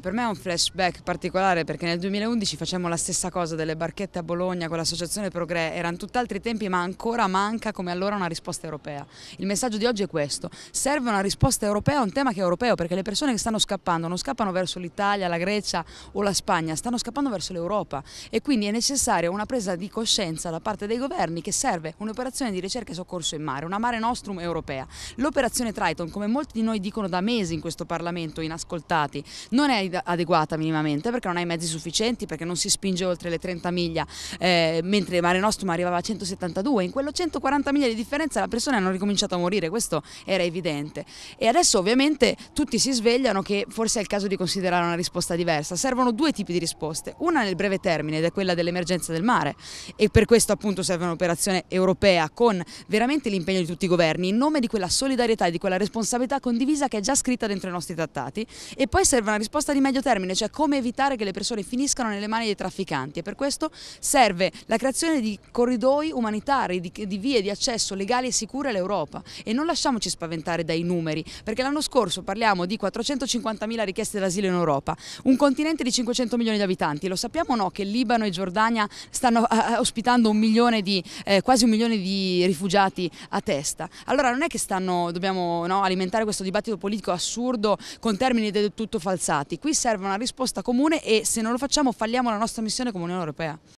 Per me è un flashback particolare perché nel 2011 facciamo la stessa cosa delle barchette a Bologna con l'associazione Progrè, erano tutt'altri tempi ma ancora manca come allora una risposta europea. Il messaggio di oggi è questo, serve una risposta europea a un tema che è europeo perché le persone che stanno scappando non scappano verso l'Italia, la Grecia o la Spagna, stanno scappando verso l'Europa e quindi è necessaria una presa di coscienza da parte dei governi che serve un'operazione di ricerca e soccorso in mare, una mare nostrum europea. L'operazione Triton, come molti di noi dicono da mesi in questo Parlamento, inascoltati, non è adeguata minimamente perché non hai mezzi sufficienti, perché non si spinge oltre le 30 miglia, eh, mentre Mare Nostrum arrivava a 172, in quello 140 miglia di differenza le persone hanno ricominciato a morire, questo era evidente. E adesso ovviamente tutti si svegliano che forse è il caso di considerare una risposta diversa, servono due tipi di risposte, una nel breve termine ed è quella dell'emergenza del mare e per questo appunto serve un'operazione europea con veramente l'impegno di tutti i governi in nome di quella solidarietà e di quella responsabilità condivisa che è già scritta dentro i nostri trattati e poi serve una risposta di medio termine, cioè come evitare che le persone finiscano nelle mani dei trafficanti e per questo serve la creazione di corridoi umanitari, di, di vie di accesso legali e sicure all'Europa e non lasciamoci spaventare dai numeri, perché l'anno scorso parliamo di 450.000 richieste d'asilo in Europa, un continente di 500 milioni di abitanti, lo sappiamo o no che Libano e Giordania stanno eh, eh, ospitando un milione di, eh, quasi un milione di rifugiati a testa? Allora non è che stanno, dobbiamo no, alimentare questo dibattito politico assurdo con termini del tutto falsati, Qui serve una risposta comune e se non lo facciamo falliamo la nostra missione come Unione Europea.